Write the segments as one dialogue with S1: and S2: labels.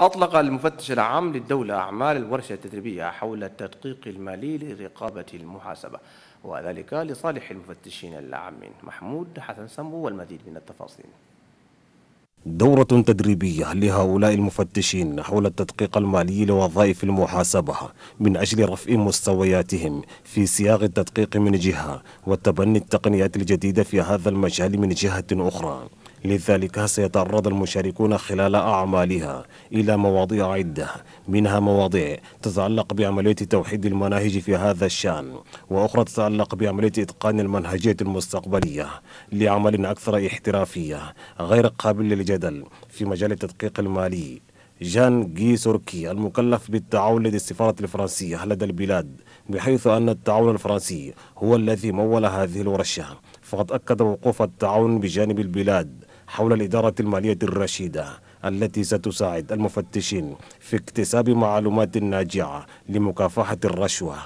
S1: أطلق المفتش العام للدولة أعمال الورشة التدريبية حول التدقيق المالي لرقابة المحاسبة وذلك لصالح المفتشين العامين محمود حسن سمو والمزيد من التفاصيل
S2: دورة تدريبية لهؤلاء المفتشين حول التدقيق المالي لوظائف المحاسبة من أجل رفع مستوياتهم في سياق التدقيق من جهة وتبني التقنيات الجديدة في هذا المجال من جهة أخرى لذلك سيتعرض المشاركون خلال أعمالها إلى مواضيع عدة منها مواضيع تتعلق بعملية توحيد المناهج في هذا الشأن وأخرى تتعلق بعملية إتقان المنهجية المستقبلية لعمل أكثر احترافية غير قابل للجدل في مجال التدقيق المالي جان جي سوركي المكلف بالتعاون لدى السفارة الفرنسية لدى البلاد بحيث أن التعاون الفرنسي هو الذي مول هذه الورشة فقد أكد وقوف التعاون بجانب البلاد حول الإدارة المالية الرشيدة التي ستساعد المفتشين في اكتساب معلومات ناجعة لمكافحة الرشوة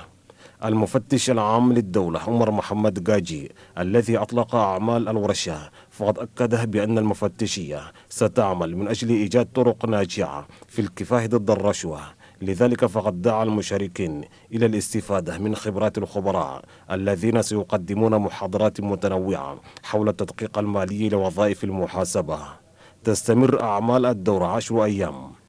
S2: المفتش العام للدولة عمر محمد جاجي الذي أطلق أعمال الورشة فقد أكد بأن المفتشية ستعمل من أجل إيجاد طرق ناجعة في الكفاح ضد الرشوة لذلك فقد دعا المشاركين إلى الاستفادة من خبرات الخبراء الذين سيقدمون محاضرات متنوعة حول التدقيق المالي لوظائف المحاسبة تستمر أعمال الدورة عشر أيام